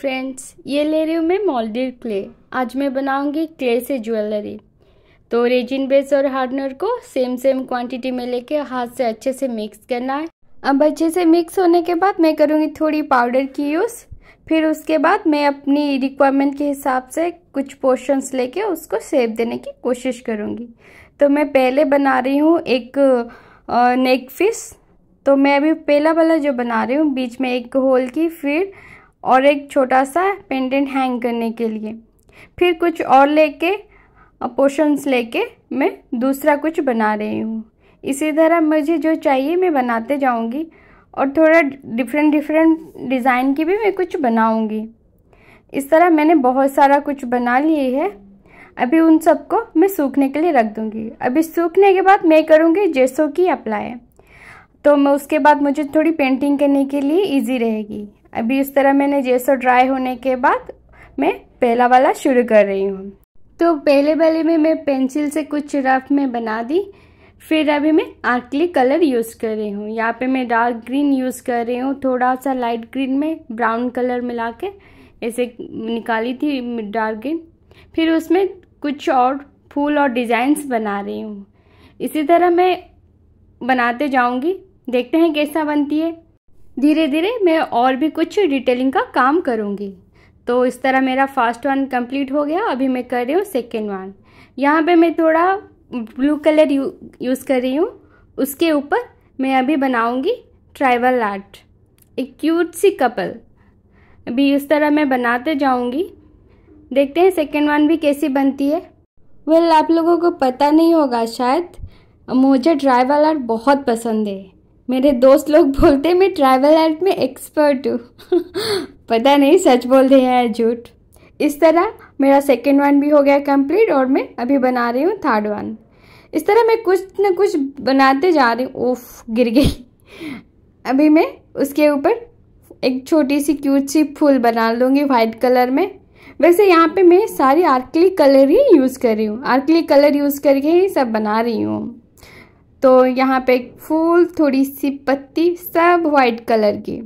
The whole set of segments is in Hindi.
फ्रेंड्स ये ले रही हूँ मैं मॉल्डिव क्ले आज मैं बनाऊंगी क्ले से ज्वेलरी तो रेजिन बेस और हार्डनर को सेम सेम क्वांटिटी में लेके हाथ से अच्छे से मिक्स करना है अब अच्छे से मिक्स होने के बाद मैं करूँगी थोड़ी पाउडर की यूज़ फिर उसके बाद मैं अपनी रिक्वायरमेंट के हिसाब से कुछ पोर्शंस लेके उसको सेब देने की कोशिश करूँगी तो मैं पहले बना रही हूँ एक नेक फिश तो मैं अभी पहला वाला जो बना रही हूँ बीच में एक होल की फिर और एक छोटा सा पेंडेंट हैंग करने के लिए फिर कुछ और लेके पोर्शंस लेके मैं दूसरा कुछ बना रही हूँ इसी तरह मुझे जो चाहिए मैं बनाते जाऊँगी और थोड़ा डिफरेंट डिफरेंट डिज़ाइन की भी मैं कुछ बनाऊँगी इस तरह मैंने बहुत सारा कुछ बना लिए है अभी उन सबको मैं सूखने के लिए रख दूँगी अभी सूखने के बाद मैं करूँगी जैसो की अप्लाई तो मैं उसके बाद मुझे थोड़ी पेंटिंग करने के लिए इजी रहेगी अभी इस तरह मैंने जैसो ड्राई होने के बाद मैं पहला वाला शुरू कर रही हूँ तो पहले पहले में मैं पेंसिल से कुछ रफ में बना दी फिर अभी मैं आर्कली कलर यूज़ कर रही हूँ यहाँ पे मैं डार्क ग्रीन यूज़ कर रही हूँ थोड़ा सा लाइट ग्रीन में ब्राउन कलर मिला के ऐसे निकाली थी डार्क ग्रीन फिर उसमें कुछ और फूल और डिज़ाइंस बना रही हूँ इसी तरह मैं बनाते जाऊँगी देखते हैं कैसा बनती है धीरे धीरे मैं और भी कुछ डिटेलिंग का काम करूँगी तो इस तरह मेरा फर्स्ट वन कंप्लीट हो गया अभी मैं कर रही हूँ सेकेंड वन यहाँ पे मैं थोड़ा ब्लू कलर यू, यूज़ कर रही हूँ उसके ऊपर मैं अभी बनाऊँगी ट्राइबल आर्ट एक क्यूट सी कपल अभी इस तरह मैं बनाते जाऊँगी देखते हैं सेकेंड वन भी कैसी बनती है वेल well, आप लोगों को पता नहीं होगा शायद मुझे ड्राइवल आर्ट बहुत पसंद है मेरे दोस्त लोग बोलते मैं ट्रैवल एड में एक्सपर्ट हूँ पता नहीं सच बोल रहे हैं झूठ इस तरह मेरा सेकेंड वन भी हो गया कंप्लीट और मैं अभी बना रही हूँ थर्ड वन इस तरह मैं कुछ न कुछ बनाते जा रही हूँ ओफ गिर गई अभी मैं उसके ऊपर एक छोटी सी क्यूट सी फूल बना लूँगी वाइट कलर में वैसे यहाँ पे मैं सारी आर्कली कलर ही यूज़ कर रही हूँ आर्कली कलर यूज़ करके ही सब बना रही हूँ तो यहाँ पे फूल थोड़ी सी पत्ती सब वाइट कलर की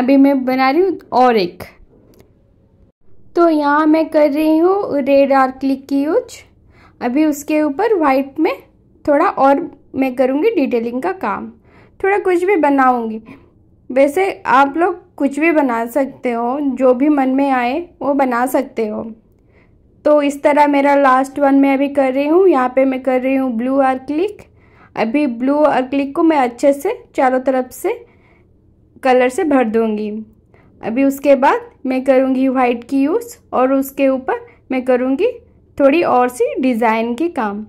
अभी मैं बना रही हूँ और एक तो यहाँ मैं कर रही हूँ रेड आर क्लिक की यूज अभी उसके ऊपर वाइट में थोड़ा और मैं करूँगी डिटेलिंग का काम थोड़ा कुछ भी बनाऊँगी वैसे आप लोग कुछ भी बना सकते हो जो भी मन में आए वो बना सकते हो तो इस तरह मेरा लास्ट वन मैं अभी कर रही हूँ यहाँ पे मैं कर रही हूँ ब्लू आर क्लिक अभी ब्लू और क्लिक को मैं अच्छे से चारों तरफ से कलर से भर दूंगी अभी उसके बाद मैं करूँगी वाइट की यूज़ और उसके ऊपर मैं करूँगी थोड़ी और सी डिज़ाइन की काम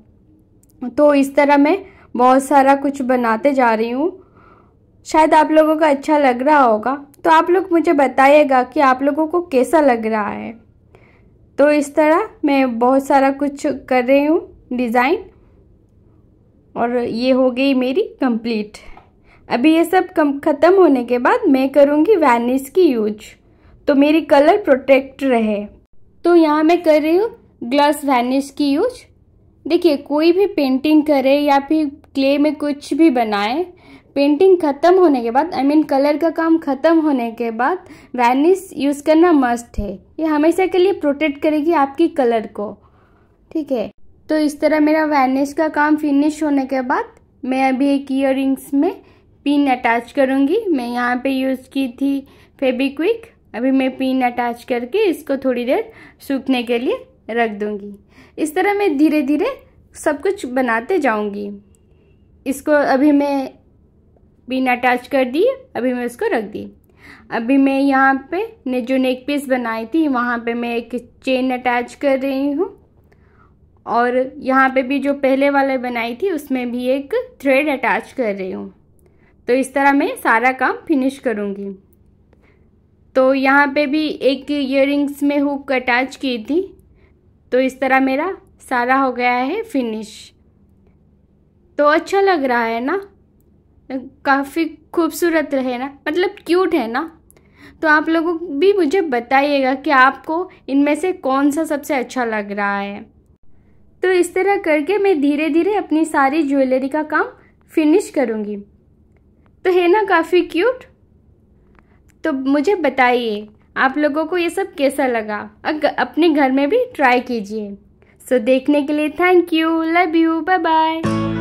तो इस तरह मैं बहुत सारा कुछ बनाते जा रही हूँ शायद आप लोगों का अच्छा लग रहा होगा तो आप लोग मुझे बताइएगा कि आप लोगों को कैसा लग रहा है तो इस तरह मैं बहुत सारा कुछ कर रही हूँ डिज़ाइन और ये हो गई मेरी कंप्लीट अभी ये सब कम ख़त्म होने के बाद मैं करूँगी वैनिस की यूज तो मेरी कलर प्रोटेक्ट रहे तो यहाँ मैं कर रही हूँ ग्लास वैनिस की यूज देखिए कोई भी पेंटिंग करे या फिर क्ले में कुछ भी बनाए पेंटिंग ख़त्म होने के बाद I I mean mean, colour का काम ख़त्म होने के बाद वैनिस यूज़ करना मस्ट है ये हमेशा के लिए प्रोटेक्ट करेगी आपकी कलर को ठीक है तो इस तरह मेरा वैनिश का काम फिनिश होने के बाद मैं अभी एक ईयर में पिन अटैच करूँगी मैं यहाँ पे यूज़ की थी फेबिक्विक अभी मैं पिन अटैच करके इसको थोड़ी देर सूखने के लिए रख दूँगी इस तरह मैं धीरे धीरे सब कुछ बनाते जाऊँगी इसको अभी मैं पिन अटैच कर दी अभी मैं उसको रख दी अभी मैं यहाँ पे ने जो नेक पीस बनाई थी वहाँ पे मैं एक चेन अटैच कर रही हूँ और यहाँ पे भी जो पहले वाले बनाई थी उसमें भी एक थ्रेड अटैच कर रही हूँ तो इस तरह मैं सारा काम फिनिश करूँगी तो यहाँ पे भी एक इयर में हुक अटैच की थी तो इस तरह मेरा सारा हो गया है फिनिश तो अच्छा लग रहा है ना काफ़ी खूबसूरत रहे ना मतलब क्यूट है ना तो आप लोगों भी मुझे बताइएगा कि आपको इनमें से कौन सा सबसे अच्छा लग रहा है तो इस तरह करके मैं धीरे धीरे अपनी सारी ज्वेलरी का काम फिनिश करूँगी तो है ना काफ़ी क्यूट तो मुझे बताइए आप लोगों को ये सब कैसा लगा अग, अपने घर में भी ट्राई कीजिए सो so, देखने के लिए thank you love you bye bye